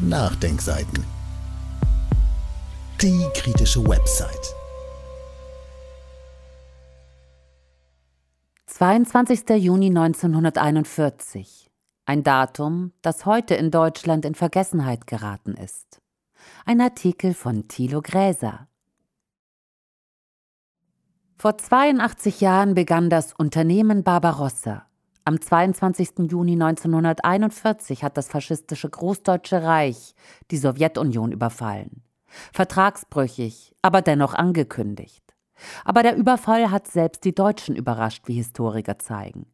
Nachdenkseiten. Die kritische Website. 22. Juni 1941. Ein Datum, das heute in Deutschland in Vergessenheit geraten ist. Ein Artikel von Thilo Gräser. Vor 82 Jahren begann das Unternehmen Barbarossa, am 22. Juni 1941 hat das faschistische Großdeutsche Reich die Sowjetunion überfallen. Vertragsbrüchig, aber dennoch angekündigt. Aber der Überfall hat selbst die Deutschen überrascht, wie Historiker zeigen.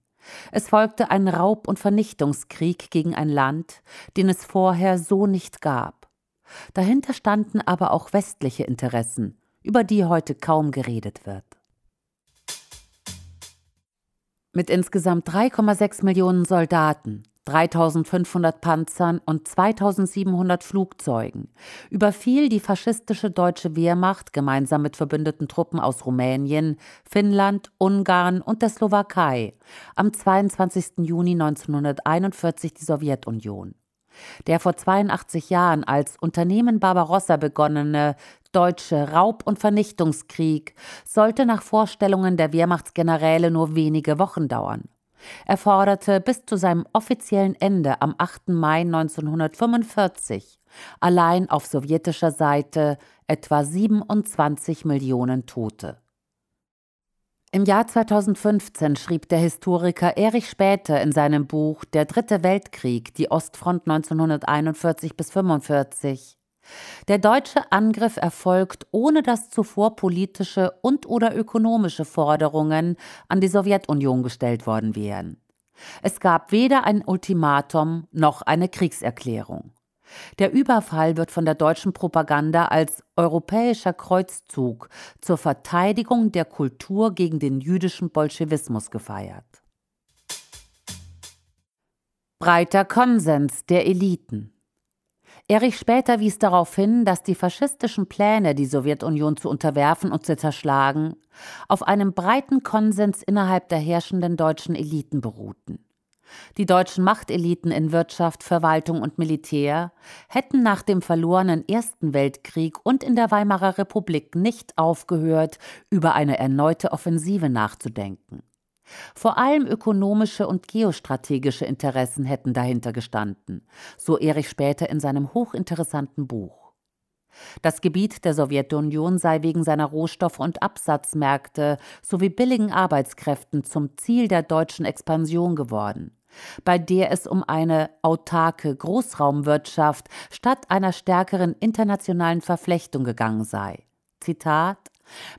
Es folgte ein Raub- und Vernichtungskrieg gegen ein Land, den es vorher so nicht gab. Dahinter standen aber auch westliche Interessen, über die heute kaum geredet wird mit insgesamt 3,6 Millionen Soldaten, 3500 Panzern und 2700 Flugzeugen, überfiel die faschistische deutsche Wehrmacht gemeinsam mit verbündeten Truppen aus Rumänien, Finnland, Ungarn und der Slowakei am 22. Juni 1941 die Sowjetunion. Der vor 82 Jahren als Unternehmen Barbarossa begonnene deutsche Raub- und Vernichtungskrieg sollte nach Vorstellungen der Wehrmachtsgeneräle nur wenige Wochen dauern. Er forderte bis zu seinem offiziellen Ende am 8. Mai 1945 allein auf sowjetischer Seite etwa 27 Millionen Tote. Im Jahr 2015 schrieb der Historiker Erich Späte in seinem Buch Der Dritte Weltkrieg, die Ostfront 1941 bis 1945. Der deutsche Angriff erfolgt, ohne dass zuvor politische und/oder ökonomische Forderungen an die Sowjetunion gestellt worden wären. Es gab weder ein Ultimatum noch eine Kriegserklärung. Der Überfall wird von der deutschen Propaganda als europäischer Kreuzzug zur Verteidigung der Kultur gegen den jüdischen Bolschewismus gefeiert. Breiter Konsens der Eliten. Erich Später wies darauf hin, dass die faschistischen Pläne, die Sowjetunion zu unterwerfen und zu zerschlagen, auf einem breiten Konsens innerhalb der herrschenden deutschen Eliten beruhten. Die deutschen Machteliten in Wirtschaft, Verwaltung und Militär hätten nach dem verlorenen Ersten Weltkrieg und in der Weimarer Republik nicht aufgehört, über eine erneute Offensive nachzudenken. Vor allem ökonomische und geostrategische Interessen hätten dahinter gestanden, so Erich später in seinem hochinteressanten Buch. Das Gebiet der Sowjetunion sei wegen seiner Rohstoff- und Absatzmärkte sowie billigen Arbeitskräften zum Ziel der deutschen Expansion geworden bei der es um eine autarke Großraumwirtschaft statt einer stärkeren internationalen Verflechtung gegangen sei. Zitat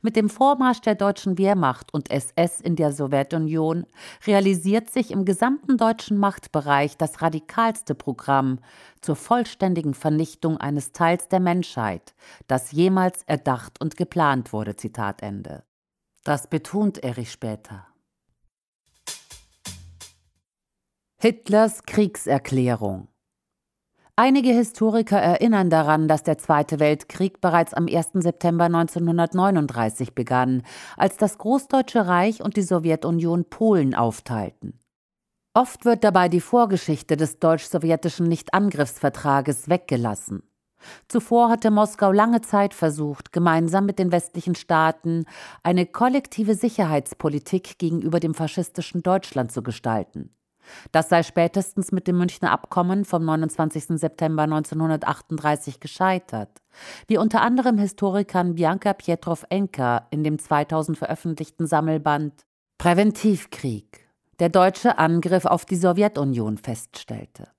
mit dem Vormarsch der deutschen Wehrmacht und SS in der Sowjetunion realisiert sich im gesamten deutschen Machtbereich das radikalste Programm zur vollständigen Vernichtung eines Teils der Menschheit, das jemals erdacht und geplant wurde. Zitat Ende. Das betont Erich später. Hitlers Kriegserklärung. Einige Historiker erinnern daran, dass der Zweite Weltkrieg bereits am 1. September 1939 begann, als das Großdeutsche Reich und die Sowjetunion Polen aufteilten. Oft wird dabei die Vorgeschichte des deutsch-sowjetischen Nichtangriffsvertrages weggelassen. Zuvor hatte Moskau lange Zeit versucht, gemeinsam mit den westlichen Staaten eine kollektive Sicherheitspolitik gegenüber dem faschistischen Deutschland zu gestalten. Das sei spätestens mit dem Münchner Abkommen vom 29. September 1938 gescheitert. Wie unter anderem Historikern Bianca Pietrow-Enker in dem 2000 veröffentlichten Sammelband Präventivkrieg, der deutsche Angriff auf die Sowjetunion feststellte.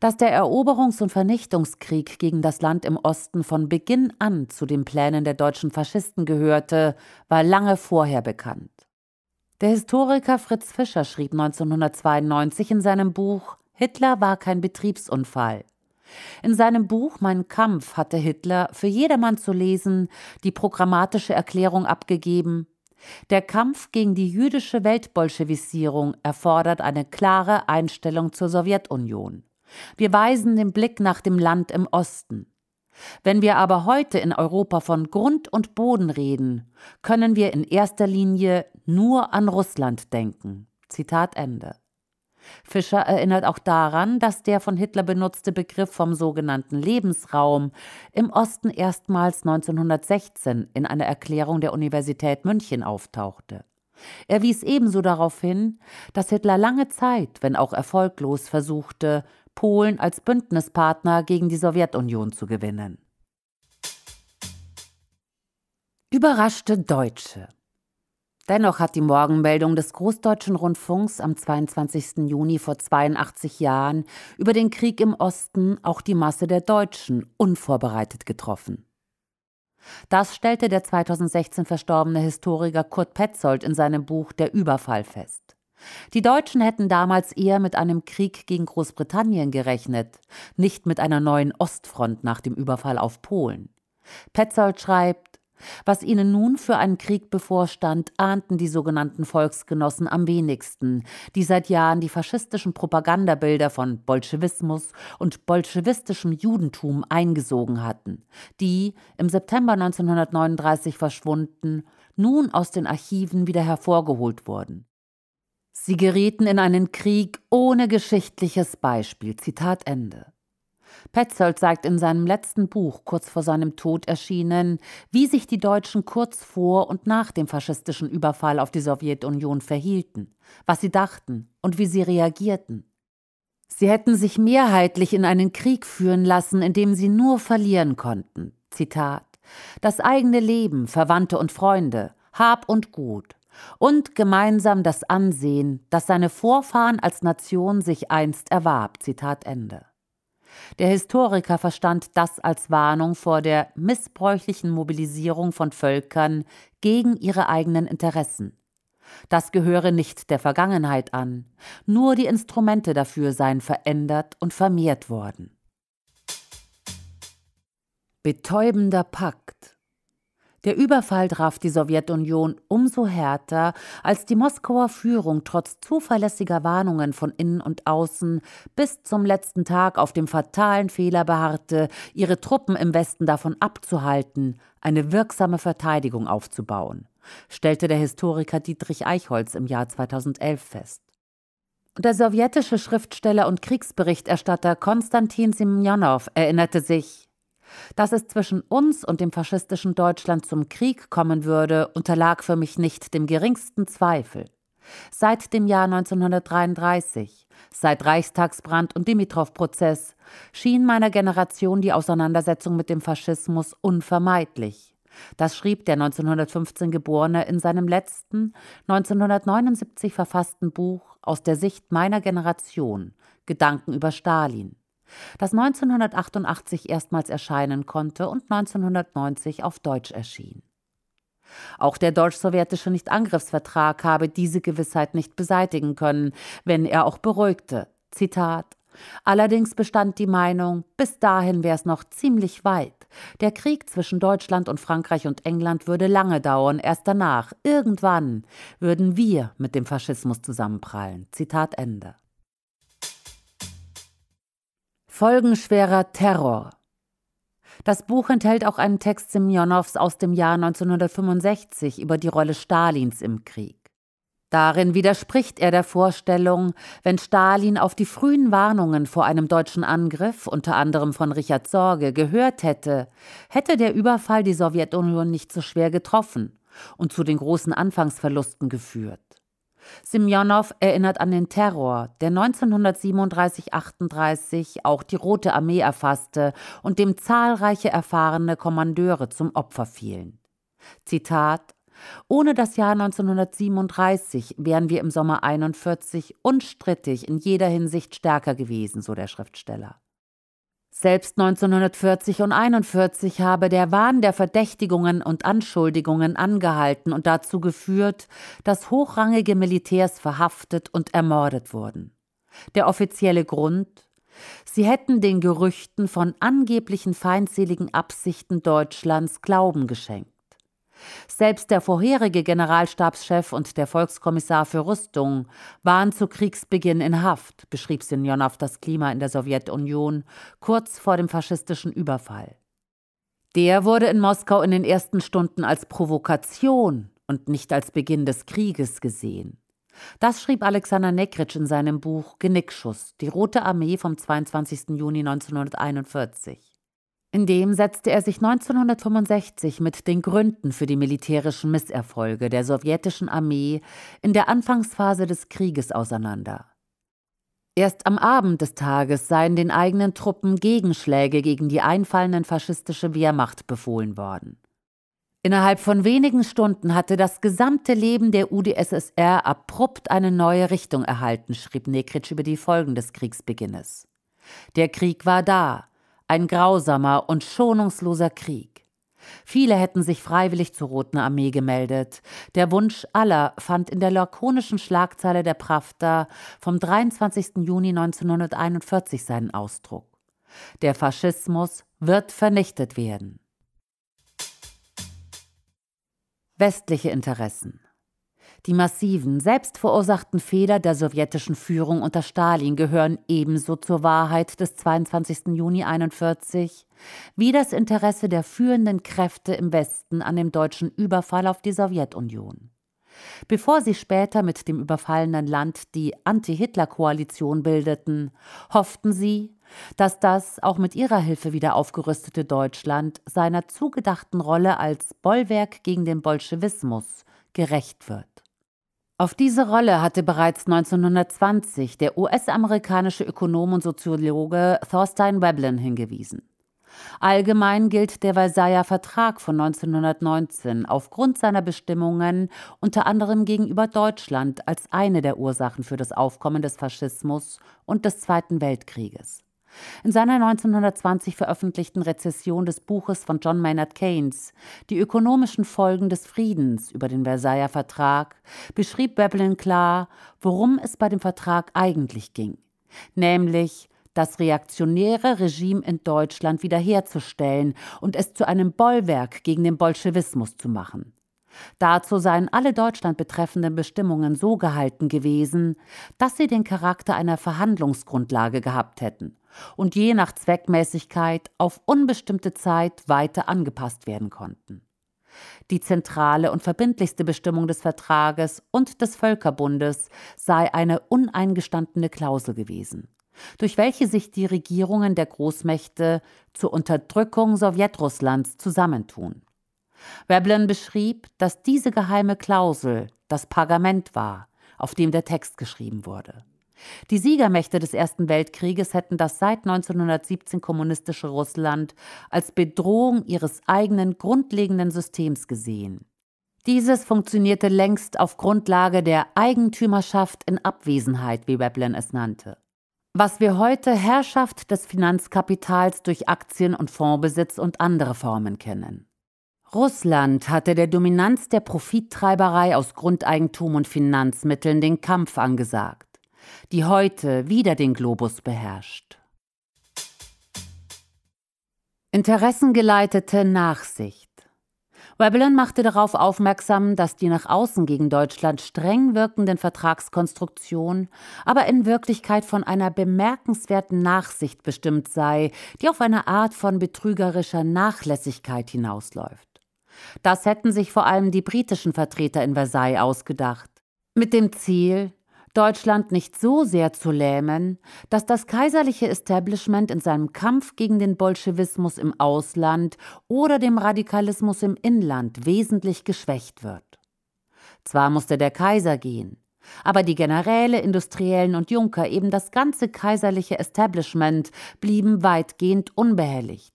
Dass der Eroberungs- und Vernichtungskrieg gegen das Land im Osten von Beginn an zu den Plänen der deutschen Faschisten gehörte, war lange vorher bekannt. Der Historiker Fritz Fischer schrieb 1992 in seinem Buch Hitler war kein Betriebsunfall. In seinem Buch Mein Kampf hatte Hitler für jedermann zu lesen die programmatische Erklärung abgegeben, der Kampf gegen die jüdische Weltbolschewisierung erfordert eine klare Einstellung zur Sowjetunion. Wir weisen den Blick nach dem Land im Osten. Wenn wir aber heute in Europa von Grund und Boden reden, können wir in erster Linie nur an Russland denken. Zitat Ende. Fischer erinnert auch daran, dass der von Hitler benutzte Begriff vom sogenannten Lebensraum im Osten erstmals 1916 in einer Erklärung der Universität München auftauchte. Er wies ebenso darauf hin, dass Hitler lange Zeit, wenn auch erfolglos, versuchte, Polen als Bündnispartner gegen die Sowjetunion zu gewinnen. Überraschte Deutsche. Dennoch hat die Morgenmeldung des Großdeutschen Rundfunks am 22. Juni vor 82 Jahren über den Krieg im Osten auch die Masse der Deutschen unvorbereitet getroffen. Das stellte der 2016 verstorbene Historiker Kurt Petzold in seinem Buch Der Überfall fest. Die Deutschen hätten damals eher mit einem Krieg gegen Großbritannien gerechnet, nicht mit einer neuen Ostfront nach dem Überfall auf Polen. Petzold schreibt, was ihnen nun für einen Krieg bevorstand, ahnten die sogenannten Volksgenossen am wenigsten, die seit Jahren die faschistischen Propagandabilder von Bolschewismus und bolschewistischem Judentum eingesogen hatten, die, im September 1939 verschwunden, nun aus den Archiven wieder hervorgeholt wurden. Sie gerieten in einen Krieg ohne geschichtliches Beispiel. Zitat Ende. Petzold sagt in seinem letzten Buch, kurz vor seinem Tod erschienen, wie sich die Deutschen kurz vor und nach dem faschistischen Überfall auf die Sowjetunion verhielten, was sie dachten und wie sie reagierten. Sie hätten sich mehrheitlich in einen Krieg führen lassen, in dem sie nur verlieren konnten. Zitat: Das eigene Leben, Verwandte und Freunde, Hab und Gut, und gemeinsam das Ansehen, das seine Vorfahren als Nation sich einst erwarb. Zitat Ende. Der Historiker verstand das als Warnung vor der missbräuchlichen Mobilisierung von Völkern gegen ihre eigenen Interessen. Das gehöre nicht der Vergangenheit an, nur die Instrumente dafür seien verändert und vermehrt worden. Betäubender Pakt der Überfall traf die Sowjetunion umso härter, als die Moskauer Führung trotz zuverlässiger Warnungen von innen und außen bis zum letzten Tag auf dem fatalen Fehler beharrte, ihre Truppen im Westen davon abzuhalten, eine wirksame Verteidigung aufzubauen, stellte der Historiker Dietrich Eichholz im Jahr 2011 fest. Der sowjetische Schriftsteller und Kriegsberichterstatter Konstantin Semjonow erinnerte sich, dass es zwischen uns und dem faschistischen Deutschland zum Krieg kommen würde, unterlag für mich nicht dem geringsten Zweifel. Seit dem Jahr 1933, seit Reichstagsbrand und Dimitrov-Prozess, schien meiner Generation die Auseinandersetzung mit dem Faschismus unvermeidlich. Das schrieb der 1915 Geborene in seinem letzten, 1979 verfassten Buch Aus der Sicht meiner Generation Gedanken über Stalin das 1988 erstmals erscheinen konnte und 1990 auf Deutsch erschien. Auch der deutsch-sowjetische Nichtangriffsvertrag habe diese Gewissheit nicht beseitigen können, wenn er auch beruhigte. Zitat Allerdings bestand die Meinung, bis dahin wäre es noch ziemlich weit. Der Krieg zwischen Deutschland und Frankreich und England würde lange dauern. Erst danach, irgendwann, würden wir mit dem Faschismus zusammenprallen. Zitat Ende. Folgenschwerer Terror. Das Buch enthält auch einen Text Semjonows aus dem Jahr 1965 über die Rolle Stalins im Krieg. Darin widerspricht er der Vorstellung, wenn Stalin auf die frühen Warnungen vor einem deutschen Angriff, unter anderem von Richard Sorge, gehört hätte, hätte der Überfall die Sowjetunion nicht so schwer getroffen und zu den großen Anfangsverlusten geführt. Simjonow erinnert an den Terror, der 1937-38 auch die Rote Armee erfasste und dem zahlreiche erfahrene Kommandeure zum Opfer fielen. Zitat ohne das Jahr 1937 wären wir im Sommer 41 unstrittig in jeder Hinsicht stärker gewesen, so der Schriftsteller. Selbst 1940 und 1941 habe der Wahn der Verdächtigungen und Anschuldigungen angehalten und dazu geführt, dass hochrangige Militärs verhaftet und ermordet wurden. Der offizielle Grund? Sie hätten den Gerüchten von angeblichen feindseligen Absichten Deutschlands Glauben geschenkt. Selbst der vorherige Generalstabschef und der Volkskommissar für Rüstung waren zu Kriegsbeginn in Haft, beschrieb Sinjonow das Klima in der Sowjetunion kurz vor dem faschistischen Überfall. Der wurde in Moskau in den ersten Stunden als Provokation und nicht als Beginn des Krieges gesehen. Das schrieb Alexander Nekritsch in seinem Buch Genickschuss, die Rote Armee vom 22. Juni 1941. In dem setzte er sich 1965 mit den Gründen für die militärischen Misserfolge der sowjetischen Armee in der Anfangsphase des Krieges auseinander. Erst am Abend des Tages seien den eigenen Truppen Gegenschläge gegen die einfallenden faschistische Wehrmacht befohlen worden. Innerhalb von wenigen Stunden hatte das gesamte Leben der UdSSR abrupt eine neue Richtung erhalten, schrieb Nekritsch über die Folgen des Kriegsbeginnes. Der Krieg war da, ein grausamer und schonungsloser Krieg. Viele hätten sich freiwillig zur Roten Armee gemeldet. Der Wunsch aller fand in der lakonischen Schlagzeile der Pravda vom 23. Juni 1941 seinen Ausdruck. Der Faschismus wird vernichtet werden. Westliche Interessen die massiven, selbst verursachten Fehler der sowjetischen Führung unter Stalin gehören ebenso zur Wahrheit des 22. Juni 1941 wie das Interesse der führenden Kräfte im Westen an dem deutschen Überfall auf die Sowjetunion. Bevor sie später mit dem überfallenen Land die Anti-Hitler-Koalition bildeten, hofften sie, dass das auch mit ihrer Hilfe wieder aufgerüstete Deutschland seiner zugedachten Rolle als Bollwerk gegen den Bolschewismus gerecht wird. Auf diese Rolle hatte bereits 1920 der US-amerikanische Ökonom und Soziologe Thorstein Veblen hingewiesen. Allgemein gilt der Versailler Vertrag von 1919 aufgrund seiner Bestimmungen unter anderem gegenüber Deutschland als eine der Ursachen für das Aufkommen des Faschismus und des Zweiten Weltkrieges. In seiner 1920 veröffentlichten Rezession des Buches von John Maynard Keynes Die ökonomischen Folgen des Friedens über den Versailler Vertrag beschrieb Veblen klar, worum es bei dem Vertrag eigentlich ging, nämlich das reaktionäre Regime in Deutschland wiederherzustellen und es zu einem Bollwerk gegen den Bolschewismus zu machen. Dazu seien alle Deutschland betreffenden Bestimmungen so gehalten gewesen, dass sie den Charakter einer Verhandlungsgrundlage gehabt hätten und je nach Zweckmäßigkeit auf unbestimmte Zeit weiter angepasst werden konnten. Die zentrale und verbindlichste Bestimmung des Vertrages und des Völkerbundes sei eine uneingestandene Klausel gewesen, durch welche sich die Regierungen der Großmächte zur Unterdrückung Sowjetrusslands zusammentun. Veblen beschrieb, dass diese geheime Klausel das Pergament war, auf dem der Text geschrieben wurde. Die Siegermächte des Ersten Weltkrieges hätten das seit 1917 kommunistische Russland als Bedrohung ihres eigenen grundlegenden Systems gesehen. Dieses funktionierte längst auf Grundlage der Eigentümerschaft in Abwesenheit, wie Veblen es nannte. Was wir heute Herrschaft des Finanzkapitals durch Aktien- und Fondsbesitz und andere Formen kennen. Russland hatte der Dominanz der Profittreiberei aus Grundeigentum und Finanzmitteln den Kampf angesagt, die heute wieder den Globus beherrscht. Interessengeleitete Nachsicht. Webelin machte darauf aufmerksam, dass die nach außen gegen Deutschland streng wirkenden Vertragskonstruktionen aber in Wirklichkeit von einer bemerkenswerten Nachsicht bestimmt sei, die auf eine Art von betrügerischer Nachlässigkeit hinausläuft. Das hätten sich vor allem die britischen Vertreter in Versailles ausgedacht. Mit dem Ziel, Deutschland nicht so sehr zu lähmen, dass das kaiserliche Establishment in seinem Kampf gegen den Bolschewismus im Ausland oder dem Radikalismus im Inland wesentlich geschwächt wird. Zwar musste der Kaiser gehen, aber die Generäle, Industriellen und Junker, eben das ganze kaiserliche Establishment, blieben weitgehend unbehelligt.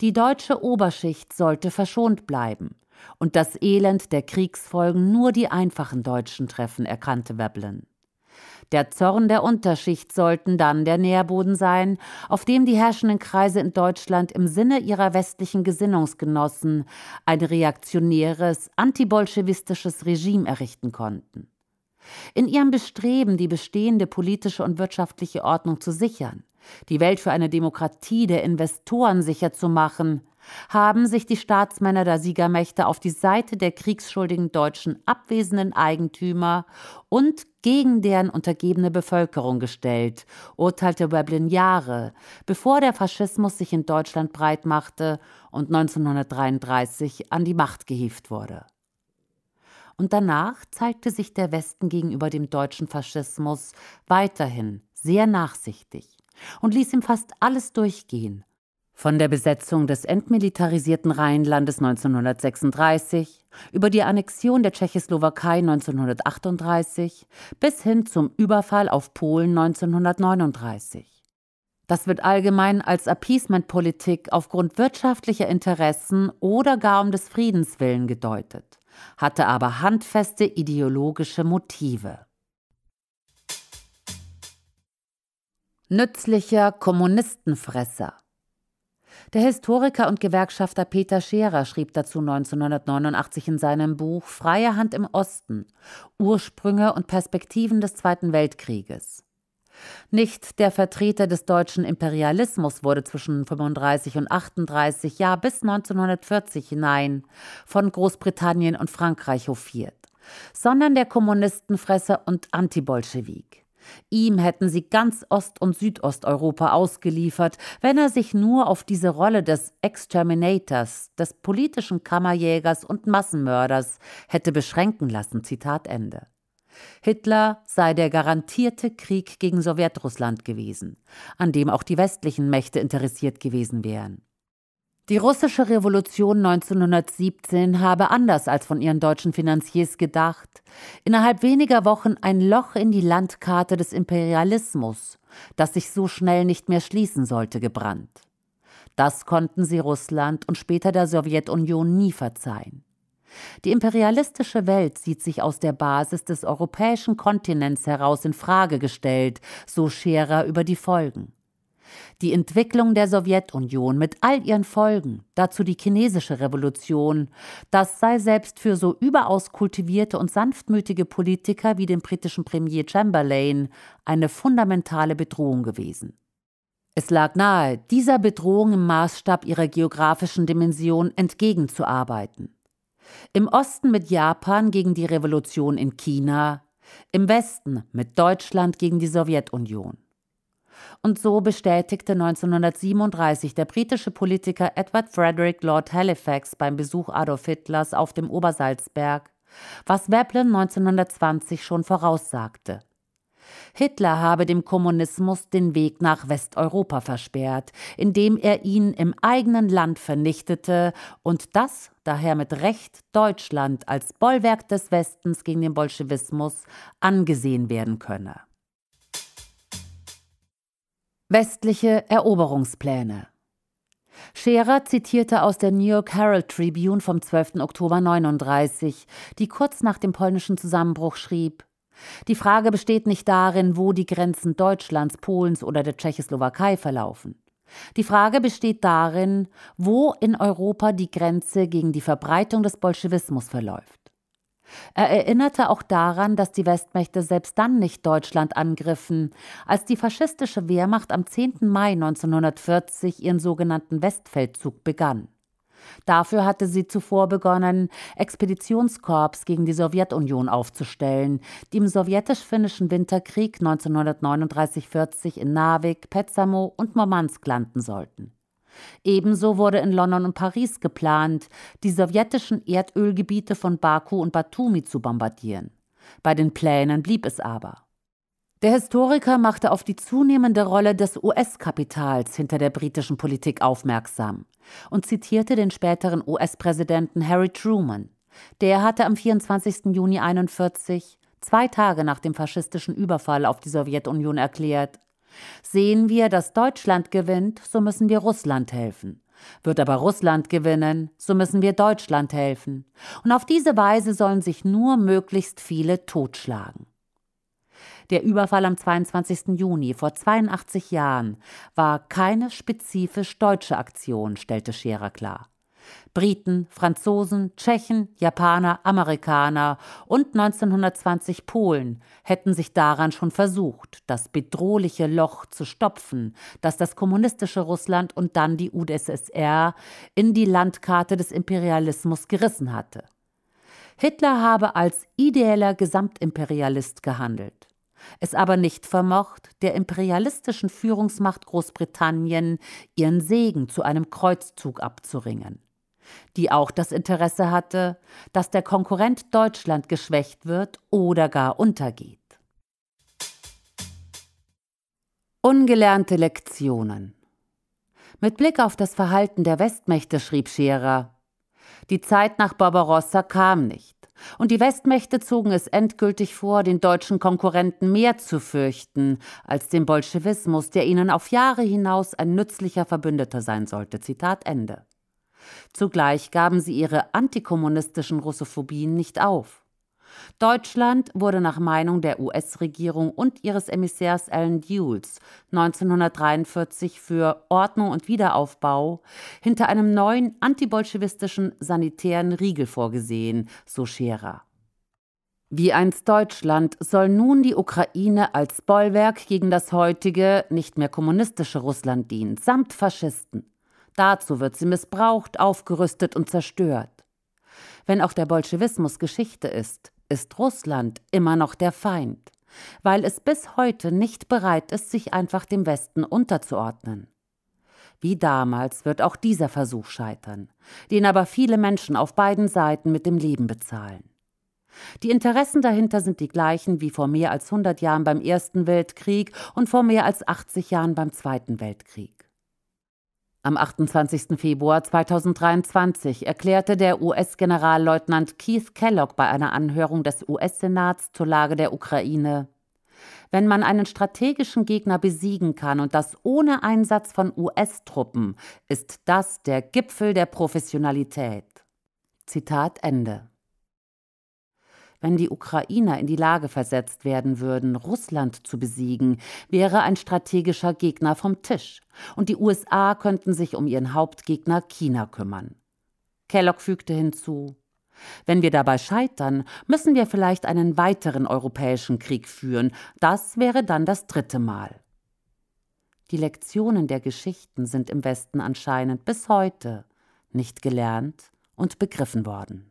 Die deutsche Oberschicht sollte verschont bleiben. Und das Elend der Kriegsfolgen nur die einfachen Deutschen treffen, erkannte Veblen. Der Zorn der Unterschicht sollten dann der Nährboden sein, auf dem die herrschenden Kreise in Deutschland im Sinne ihrer westlichen Gesinnungsgenossen ein reaktionäres, antibolschewistisches Regime errichten konnten. In ihrem Bestreben, die bestehende politische und wirtschaftliche Ordnung zu sichern, die Welt für eine Demokratie der Investoren sicher zu machen, haben sich die Staatsmänner der Siegermächte auf die Seite der kriegsschuldigen deutschen abwesenden Eigentümer und gegen deren untergebene Bevölkerung gestellt, urteilte Weblin Jahre, bevor der Faschismus sich in Deutschland breitmachte und 1933 an die Macht gehievt wurde. Und danach zeigte sich der Westen gegenüber dem deutschen Faschismus weiterhin sehr nachsichtig und ließ ihm fast alles durchgehen. Von der Besetzung des entmilitarisierten Rheinlandes 1936 über die Annexion der Tschechoslowakei 1938 bis hin zum Überfall auf Polen 1939. Das wird allgemein als Appeasement-Politik aufgrund wirtschaftlicher Interessen oder gar um des Friedens willen gedeutet, hatte aber handfeste ideologische Motive. Nützlicher Kommunistenfresser. Der Historiker und Gewerkschafter Peter Scherer schrieb dazu 1989 in seinem Buch Freie Hand im Osten Ursprünge und Perspektiven des Zweiten Weltkrieges. Nicht der Vertreter des deutschen Imperialismus wurde zwischen 35 und 38, ja bis 1940 hinein, von Großbritannien und Frankreich hofiert, sondern der Kommunistenfresser und Antibolschewik. Ihm hätten sie ganz Ost- und Südosteuropa ausgeliefert, wenn er sich nur auf diese Rolle des Exterminators, des politischen Kammerjägers und Massenmörders hätte beschränken lassen. Zitat Ende. Hitler sei der garantierte Krieg gegen Sowjetrussland gewesen, an dem auch die westlichen Mächte interessiert gewesen wären. Die russische Revolution 1917 habe anders als von ihren deutschen Finanziers gedacht, innerhalb weniger Wochen ein Loch in die Landkarte des Imperialismus, das sich so schnell nicht mehr schließen sollte, gebrannt. Das konnten sie Russland und später der Sowjetunion nie verzeihen. Die imperialistische Welt sieht sich aus der Basis des europäischen Kontinents heraus in Frage gestellt, so Scherer über die Folgen. Die Entwicklung der Sowjetunion mit all ihren Folgen, dazu die chinesische Revolution, das sei selbst für so überaus kultivierte und sanftmütige Politiker wie den britischen Premier Chamberlain eine fundamentale Bedrohung gewesen. Es lag nahe, dieser Bedrohung im Maßstab ihrer geografischen Dimension entgegenzuarbeiten. Im Osten mit Japan gegen die Revolution in China, im Westen mit Deutschland gegen die Sowjetunion. Und so bestätigte 1937 der britische Politiker Edward Frederick Lord Halifax beim Besuch Adolf Hitlers auf dem Obersalzberg, was Veblen 1920 schon voraussagte. Hitler habe dem Kommunismus den Weg nach Westeuropa versperrt, indem er ihn im eigenen Land vernichtete und das daher mit Recht Deutschland als Bollwerk des Westens gegen den Bolschewismus angesehen werden könne. Westliche Eroberungspläne. Scherer zitierte aus der New York Herald Tribune vom 12. Oktober 1939, die kurz nach dem polnischen Zusammenbruch schrieb: Die Frage besteht nicht darin, wo die Grenzen Deutschlands, Polens oder der Tschechoslowakei verlaufen. Die Frage besteht darin, wo in Europa die Grenze gegen die Verbreitung des Bolschewismus verläuft. Er erinnerte auch daran, dass die Westmächte selbst dann nicht Deutschland angriffen, als die faschistische Wehrmacht am 10. Mai 1940 ihren sogenannten Westfeldzug begann. Dafür hatte sie zuvor begonnen, Expeditionskorps gegen die Sowjetunion aufzustellen, die im sowjetisch-finnischen Winterkrieg 1939-40 in Narvik, Petsamo und Murmansk landen sollten. Ebenso wurde in London und Paris geplant, die sowjetischen Erdölgebiete von Baku und Batumi zu bombardieren. Bei den Plänen blieb es aber. Der Historiker machte auf die zunehmende Rolle des US-Kapitals hinter der britischen Politik aufmerksam und zitierte den späteren US-Präsidenten Harry Truman. Der hatte am 24. Juni 1941, zwei Tage nach dem faschistischen Überfall auf die Sowjetunion, erklärt: Sehen wir, dass Deutschland gewinnt, so müssen wir Russland helfen. Wird aber Russland gewinnen, so müssen wir Deutschland helfen. Und auf diese Weise sollen sich nur möglichst viele totschlagen. Der Überfall am 22. Juni vor 82 Jahren war keine spezifisch deutsche Aktion, stellte Scherer klar. Briten, Franzosen, Tschechen, Japaner, Amerikaner und 1920 Polen hätten sich daran schon versucht, das bedrohliche Loch zu stopfen, das das kommunistische Russland und dann die UdSSR in die Landkarte des Imperialismus gerissen hatte. Hitler habe als ideeller Gesamtimperialist gehandelt, es aber nicht vermocht, der imperialistischen Führungsmacht Großbritannien ihren Segen zu einem Kreuzzug abzuringen die auch das Interesse hatte, dass der Konkurrent Deutschland geschwächt wird oder gar untergeht. Ungelernte Lektionen Mit Blick auf das Verhalten der Westmächte schrieb Scherer, die Zeit nach Barbarossa kam nicht, und die Westmächte zogen es endgültig vor, den deutschen Konkurrenten mehr zu fürchten als den Bolschewismus, der ihnen auf Jahre hinaus ein nützlicher Verbündeter sein sollte. Zitat Ende. Zugleich gaben sie ihre antikommunistischen Russophobien nicht auf. Deutschland wurde nach Meinung der US-Regierung und ihres Emissärs Alan Dulles 1943 für Ordnung und Wiederaufbau hinter einem neuen antibolschewistischen sanitären Riegel vorgesehen, so Scherer. Wie einst Deutschland soll nun die Ukraine als Bollwerk gegen das heutige, nicht mehr kommunistische Russland dienen, samt Faschisten. Dazu wird sie missbraucht, aufgerüstet und zerstört. Wenn auch der Bolschewismus Geschichte ist, ist Russland immer noch der Feind, weil es bis heute nicht bereit ist, sich einfach dem Westen unterzuordnen. Wie damals wird auch dieser Versuch scheitern, den aber viele Menschen auf beiden Seiten mit dem Leben bezahlen. Die Interessen dahinter sind die gleichen wie vor mehr als 100 Jahren beim Ersten Weltkrieg und vor mehr als 80 Jahren beim Zweiten Weltkrieg. Am 28. Februar 2023 erklärte der US-Generalleutnant Keith Kellogg bei einer Anhörung des US-Senats zur Lage der Ukraine, wenn man einen strategischen Gegner besiegen kann und das ohne Einsatz von US-Truppen, ist das der Gipfel der Professionalität. Zitat Ende. Wenn die Ukrainer in die Lage versetzt werden würden, Russland zu besiegen, wäre ein strategischer Gegner vom Tisch. Und die USA könnten sich um ihren Hauptgegner China kümmern. Kellogg fügte hinzu, wenn wir dabei scheitern, müssen wir vielleicht einen weiteren europäischen Krieg führen. Das wäre dann das dritte Mal. Die Lektionen der Geschichten sind im Westen anscheinend bis heute nicht gelernt und begriffen worden.